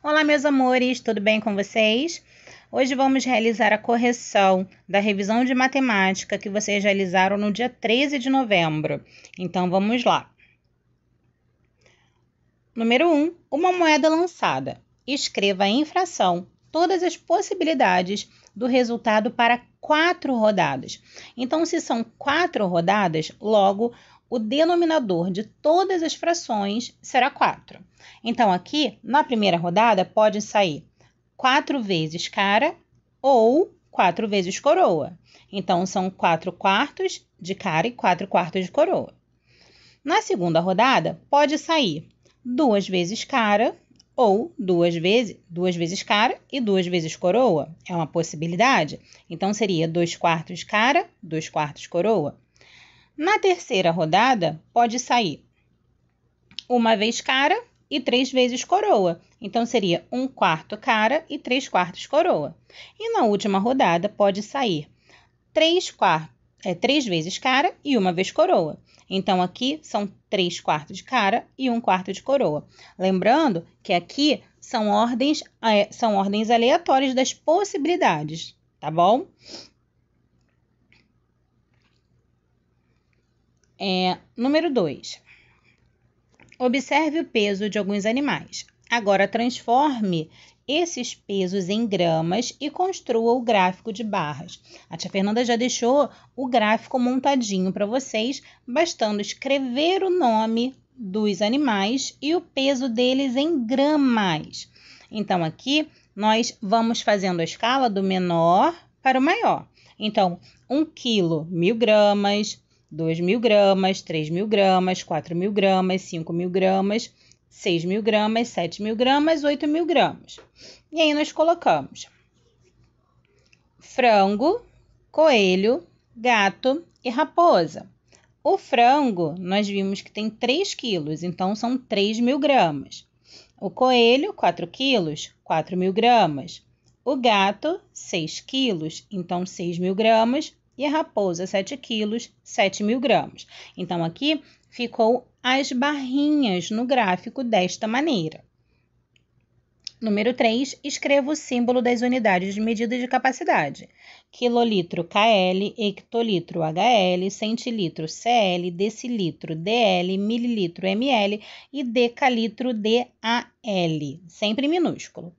Olá, meus amores, tudo bem com vocês? Hoje vamos realizar a correção da revisão de matemática que vocês realizaram no dia 13 de novembro. Então vamos lá. Número 1, um, uma moeda lançada. Escreva em fração todas as possibilidades do resultado para quatro rodadas. Então, se são quatro rodadas, logo o denominador de todas as frações será 4. Então, aqui, na primeira rodada, pode sair 4 vezes cara ou 4 vezes coroa. Então, são 4 quartos de cara e 4 quartos de coroa. Na segunda rodada, pode sair 2 vezes cara ou 2 vezes, duas vezes cara e 2 vezes coroa. É uma possibilidade. Então, seria 2 quartos cara, 2 quartos coroa. Na terceira rodada, pode sair uma vez cara e três vezes coroa. Então, seria um quarto cara e três quartos coroa. E na última rodada, pode sair três, é, três vezes cara e uma vez coroa. Então, aqui são três quartos de cara e um quarto de coroa. Lembrando que aqui são ordens, é, são ordens aleatórias das possibilidades, tá bom? É, número 2. Observe o peso de alguns animais. Agora transforme esses pesos em gramas e construa o gráfico de barras. A tia Fernanda já deixou o gráfico montadinho para vocês, bastando escrever o nome dos animais e o peso deles em gramas. Então aqui nós vamos fazendo a escala do menor para o maior. Então, 1 um quilo, mil gramas, 2.000 gramas, 3.000 gramas, 4.000 gramas, 5.000 gramas, 6.000 gramas, 7.000 gramas, 8.000 gramas. E aí nós colocamos frango, coelho, gato e raposa. O frango, nós vimos que tem 3 quilos, então são 3.000 gramas. O coelho, 4 quilos, 4.000 gramas. O gato, 6 quilos, então 6.000 gramas e a raposa 7 quilos, 7 mil gramas. Então, aqui ficou as barrinhas no gráfico desta maneira. Número 3, escreva o símbolo das unidades de medida de capacidade. Quilolitro KL, hectolitro HL, centilitro CL, decilitro DL, mililitro ML e decalitro DAL, sempre minúsculo.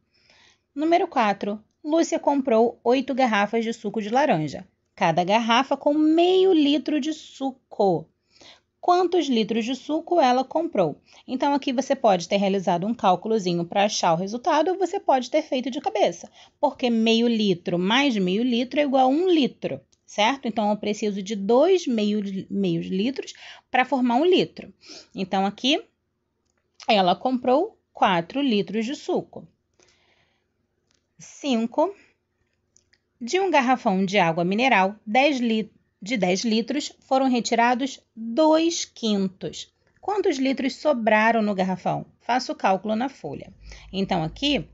Número 4, Lúcia comprou 8 garrafas de suco de laranja cada garrafa com meio litro de suco. Quantos litros de suco ela comprou? Então, aqui você pode ter realizado um cálculozinho para achar o resultado, ou você pode ter feito de cabeça, porque meio litro mais meio litro é igual a um litro certo? Então, eu preciso de dois meios, meios litros para formar um litro. Então, aqui, ela comprou 4 litros de suco. 5 de um garrafão de água mineral 10 de 10 litros, foram retirados 2 quintos. Quantos litros sobraram no garrafão? Faça o cálculo na folha. Então, aqui,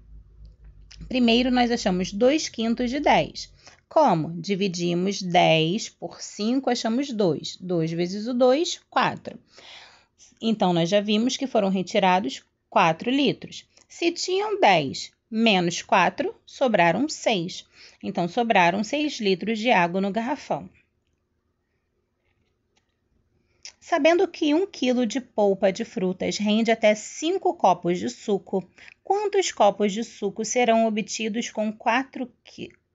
primeiro nós achamos 2 quintos de 10. Como? Dividimos 10 por 5, achamos 2. 2 vezes o 2, 4. Então, nós já vimos que foram retirados 4 litros. Se tinham 10 menos 4, sobraram 6. Então, sobraram 6 litros de água no garrafão. Sabendo que 1 quilo de polpa de frutas rende até 5 copos de suco, quantos copos de suco serão obtidos com 4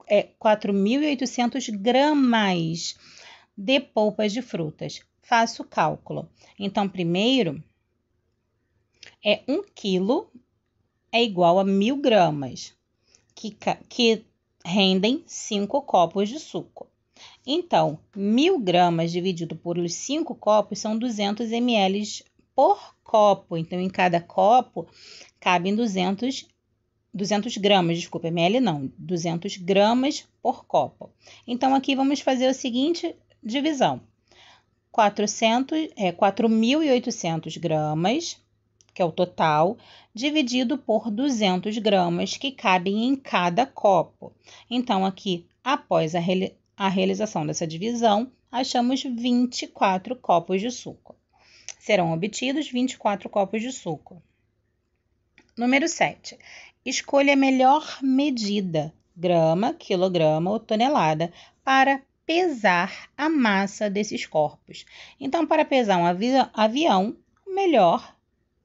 é, 4.800 gramas de polpas de frutas? Faço o cálculo. Então, primeiro é 1 quilo é igual a mil gramas, que, que rendem 5 copos de suco. Então, mil gramas dividido por os 5 copos são 200 ml por copo. Então, em cada copo cabem 200 200 gramas, desculpa, ml não, 200 gramas por copo. Então, aqui vamos fazer a seguinte divisão: 400, é, 4.800 gramas que é o total, dividido por 200 gramas que cabem em cada copo. Então, aqui, após a, a realização dessa divisão, achamos 24 copos de suco. Serão obtidos 24 copos de suco. Número 7. Escolha a melhor medida, grama, quilograma ou tonelada, para pesar a massa desses corpos. Então, para pesar um avião, avião, melhor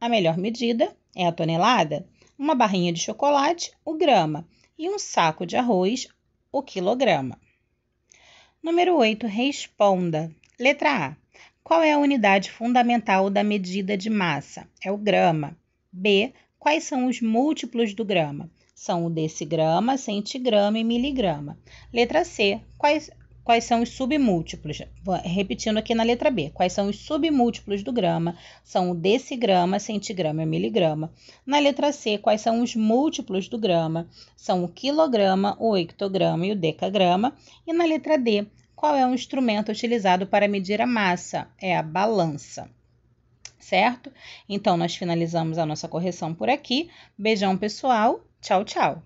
a melhor medida é a tonelada, uma barrinha de chocolate, o grama, e um saco de arroz, o quilograma. Número 8. Responda. Letra A. Qual é a unidade fundamental da medida de massa? É o grama. B. Quais são os múltiplos do grama? São o decigrama, centigrama e miligrama. Letra C. Quais quais são os submúltiplos. Repetindo aqui na letra B, quais são os submúltiplos do grama? São o decigrama, centigrama e miligrama. Na letra C, quais são os múltiplos do grama? São o quilograma, o hectograma e o decagrama. E na letra D, qual é o instrumento utilizado para medir a massa? É a balança certo? Então, nós finalizamos a nossa correção por aqui. Beijão, pessoal. Tchau, tchau.